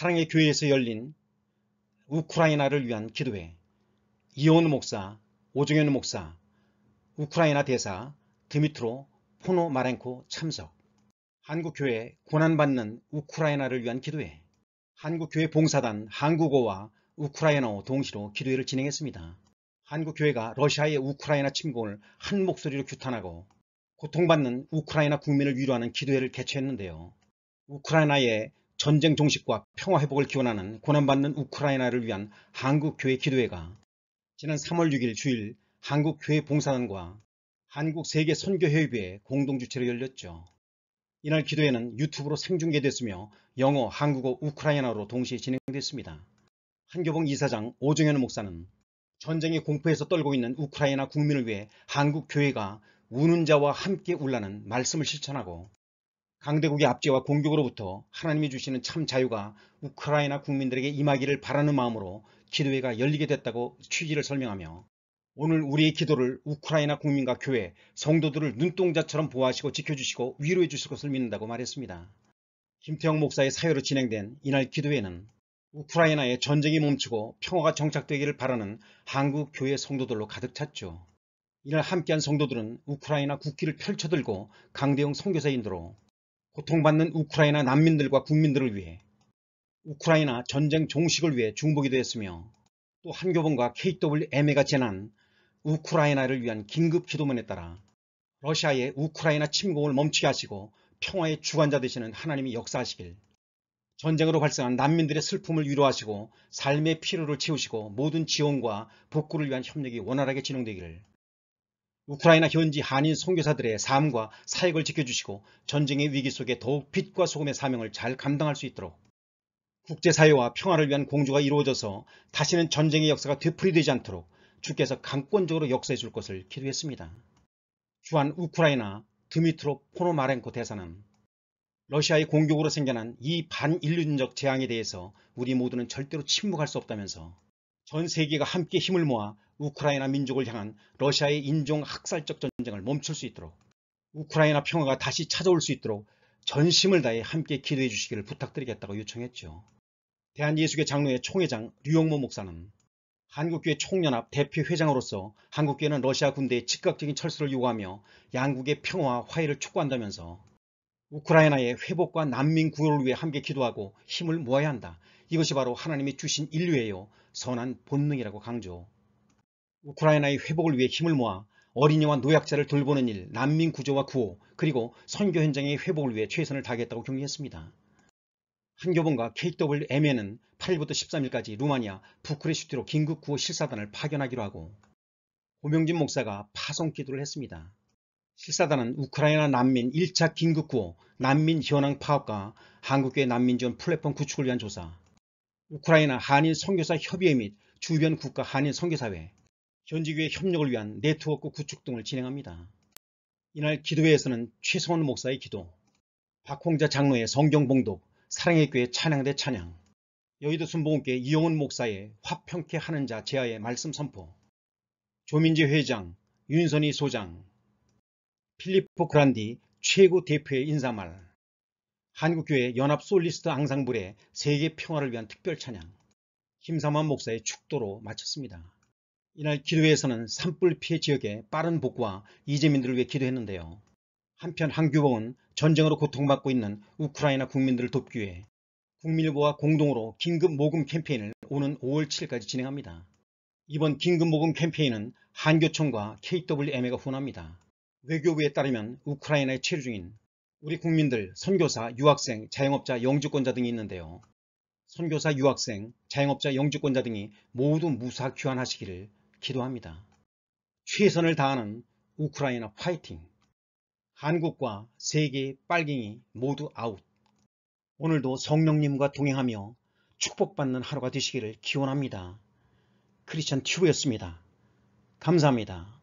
사랑의 교회에서 열린 우크라이나를 위한 기도회 이온 목사, 오정현 목사, 우크라이나 대사 드미트로 포노 마렌코 참석 한국교회 고난받는 우크라이나를 위한 기도회 한국교회 봉사단 한국어와 우크라이나어 동시로 기도회를 진행했습니다. 한국교회가 러시아의 우크라이나 침공을 한 목소리로 규탄하고 고통받는 우크라이나 국민을 위로하는 기도회를 개최했는데요. 우크라이나의 전쟁 종식과 평화 회복을 기원하는 고난받는 우크라이나를 위한 한국교회 기도회가 지난 3월 6일 주일 한국교회 봉사단과 한국세계선교협의회 공동주최로 열렸죠. 이날 기도회는 유튜브로 생중계됐으며 영어, 한국어, 우크라이나로 동시에 진행됐습니다. 한교봉 이사장 오정현 목사는 전쟁의 공포에서 떨고 있는 우크라이나 국민을 위해 한국교회가 우는 자와 함께 울라는 말씀을 실천하고 강대국의 압제와 공격으로부터 하나님이 주시는 참 자유가 우크라이나 국민들에게 임하기를 바라는 마음으로 기도회가 열리게 됐다고 취지를 설명하며 오늘 우리의 기도를 우크라이나 국민과 교회, 성도들을 눈동자처럼 보호하시고 지켜주시고 위로해 주실 것을 믿는다고 말했습니다. 김태형 목사의 사회로 진행된 이날 기도회는 우크라이나의 전쟁이 멈추고 평화가 정착되기를 바라는 한국 교회 성도들로 가득 찼죠. 이날 함께한 성도들은 우크라이나 국기를 펼쳐들고 강대용 선교사 인도로 고통받는 우크라이나 난민들과 국민들을 위해 우크라이나 전쟁 종식을 위해 중보기도 했으며 또 한교본과 KWMA가 재난 우크라이나를 위한 긴급 기도문에 따라 러시아의 우크라이나 침공을 멈추게 하시고 평화의 주관자 되시는 하나님이 역사하시길 전쟁으로 발생한 난민들의 슬픔을 위로하시고 삶의 피로를 채우시고 모든 지원과 복구를 위한 협력이 원활하게 진행되기를 우크라이나 현지 한인 선교사들의 삶과 사역을 지켜주시고 전쟁의 위기 속에 더욱 빛과 소금의 사명을 잘 감당할 수 있도록 국제사회와 평화를 위한 공조가 이루어져서 다시는 전쟁의 역사가 되풀이되지 않도록 주께서 강권적으로 역사해 줄 것을 기도했습니다. 주한 우크라이나 드미트로 포노마렌코 대사는 러시아의 공격으로 생겨난 이 반인륜적 재앙에 대해서 우리 모두는 절대로 침묵할 수 없다면서 전 세계가 함께 힘을 모아 우크라이나 민족을 향한 러시아의 인종학살적 전쟁을 멈출 수 있도록 우크라이나 평화가 다시 찾아올 수 있도록 전심을 다해 함께 기도해 주시기를 부탁드리겠다고 요청했죠. 대한예수교 장로회 총회장 류영모 목사는 한국교회 총연합 대표회장으로서 한국교회는 러시아 군대의 즉각적인 철수를 요구하며 양국의 평화와 화해를 촉구한다면서 우크라이나의 회복과 난민 구호를 위해 함께 기도하고 힘을 모아야 한다. 이것이 바로 하나님이 주신 인류예요. 선한 본능이라고 강조. 우크라이나의 회복을 위해 힘을 모아 어린이와 노약자를 돌보는 일, 난민 구조와 구호, 그리고 선교 현장의 회복을 위해 최선을 다하겠다고 격려했습니다. 한교본과 KWM에는 8일부터 13일까지 루마니아 부크레슈티로 긴급 구호 실사단을 파견하기로 하고 고명진 목사가 파송 기도를 했습니다. 실사단은 우크라이나 난민 1차 긴급구호, 난민 현황 파악과 한국계 난민 지원 플랫폼 구축을 위한 조사, 우크라이나 한인 선교사 협의회 및 주변 국가 한인 선교사회, 현지교회 협력을 위한 네트워크 구축 등을 진행합니다. 이날 기도회에서는 최성원 목사의 기도, 박홍자 장로의 성경 봉독, 사랑의 교회 찬양대 찬양, 여의도 순복음교 이용훈 목사의 화평케 하는 자제하의 말씀 선포, 조민재 회장, 윤선희 소장, 필리포 그란디 최고 대표의 인사말 한국교회 연합 솔리스트 앙상블의 세계 평화를 위한 특별 찬양 김삼환 목사의 축도로 마쳤습니다. 이날 기도회에서는 산불 피해 지역의 빠른 복구와 이재민들을 위해 기도했는데요. 한편 한규봉은 전쟁으로 고통받고 있는 우크라이나 국민들을 돕기 위해 국민일보와 공동으로 긴급 모금 캠페인을 오는 5월 7일까지 진행합니다. 이번 긴급 모금 캠페인은 한교총과 KWMA가 후원합니다. 외교부에 따르면 우크라이나에 체류 중인 우리 국민들, 선교사, 유학생, 자영업자, 영주권자 등이 있는데요. 선교사, 유학생, 자영업자, 영주권자 등이 모두 무사 귀환하시기를 기도합니다. 최선을 다하는 우크라이나 파이팅! 한국과 세계의 빨갱이 모두 아웃! 오늘도 성령님과 동행하며 축복받는 하루가 되시기를 기원합니다. 크리스천 튜브였습니다. 감사합니다.